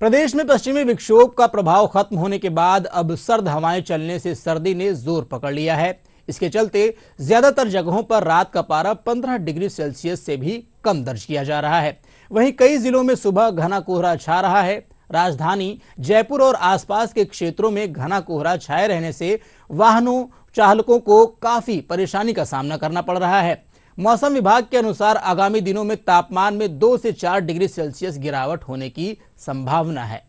प्रदेश में पश्चिमी विक्षोभ का प्रभाव खत्म होने के बाद अब सर्द हवाएं चलने से सर्दी ने जोर पकड़ लिया है इसके चलते ज्यादातर जगहों पर रात का पारा 15 डिग्री सेल्सियस से भी कम दर्ज किया जा रहा है वहीं कई जिलों में सुबह घना कोहरा छा रहा है राजधानी जयपुर और आसपास के क्षेत्रों में घना कोहरा छाए रहने से वाहनों चालकों को काफी परेशानी का सामना करना पड़ रहा है मौसम विभाग के अनुसार आगामी दिनों में तापमान में दो से चार डिग्री सेल्सियस गिरावट होने की संभावना है